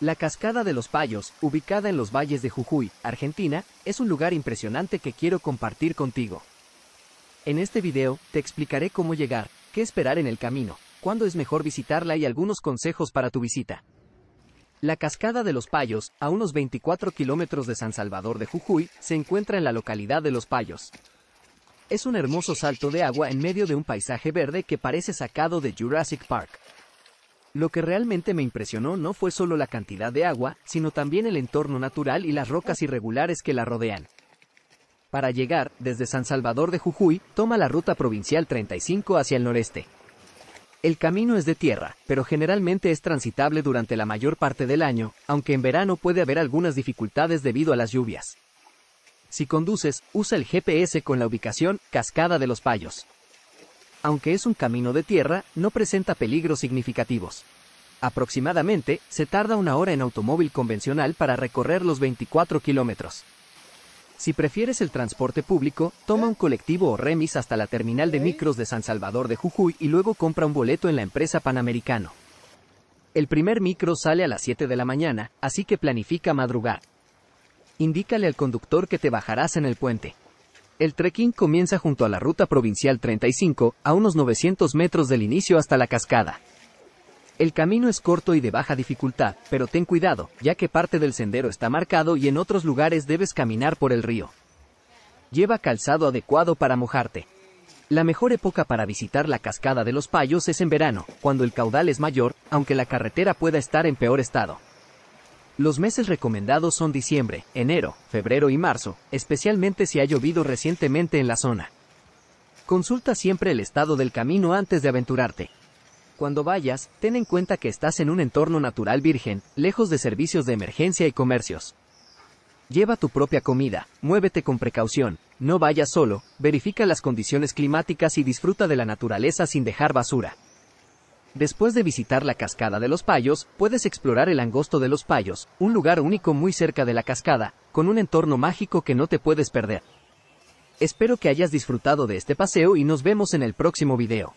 La Cascada de los Payos, ubicada en los valles de Jujuy, Argentina, es un lugar impresionante que quiero compartir contigo. En este video, te explicaré cómo llegar, qué esperar en el camino, cuándo es mejor visitarla y algunos consejos para tu visita. La Cascada de los Payos, a unos 24 kilómetros de San Salvador de Jujuy, se encuentra en la localidad de Los Payos. Es un hermoso salto de agua en medio de un paisaje verde que parece sacado de Jurassic Park. Lo que realmente me impresionó no fue solo la cantidad de agua, sino también el entorno natural y las rocas irregulares que la rodean. Para llegar, desde San Salvador de Jujuy, toma la ruta provincial 35 hacia el noreste. El camino es de tierra, pero generalmente es transitable durante la mayor parte del año, aunque en verano puede haber algunas dificultades debido a las lluvias. Si conduces, usa el GPS con la ubicación Cascada de los Payos aunque es un camino de tierra, no presenta peligros significativos. Aproximadamente, se tarda una hora en automóvil convencional para recorrer los 24 kilómetros. Si prefieres el transporte público, toma un colectivo o remis hasta la terminal de micros de San Salvador de Jujuy y luego compra un boleto en la empresa Panamericano. El primer micro sale a las 7 de la mañana, así que planifica madrugar. Indícale al conductor que te bajarás en el puente. El trekking comienza junto a la ruta provincial 35, a unos 900 metros del inicio hasta la cascada. El camino es corto y de baja dificultad, pero ten cuidado, ya que parte del sendero está marcado y en otros lugares debes caminar por el río. Lleva calzado adecuado para mojarte. La mejor época para visitar la cascada de los payos es en verano, cuando el caudal es mayor, aunque la carretera pueda estar en peor estado. Los meses recomendados son diciembre, enero, febrero y marzo, especialmente si ha llovido recientemente en la zona. Consulta siempre el estado del camino antes de aventurarte. Cuando vayas, ten en cuenta que estás en un entorno natural virgen, lejos de servicios de emergencia y comercios. Lleva tu propia comida, muévete con precaución, no vayas solo, verifica las condiciones climáticas y disfruta de la naturaleza sin dejar basura. Después de visitar la cascada de los Payos, puedes explorar el angosto de los Payos, un lugar único muy cerca de la cascada, con un entorno mágico que no te puedes perder. Espero que hayas disfrutado de este paseo y nos vemos en el próximo video.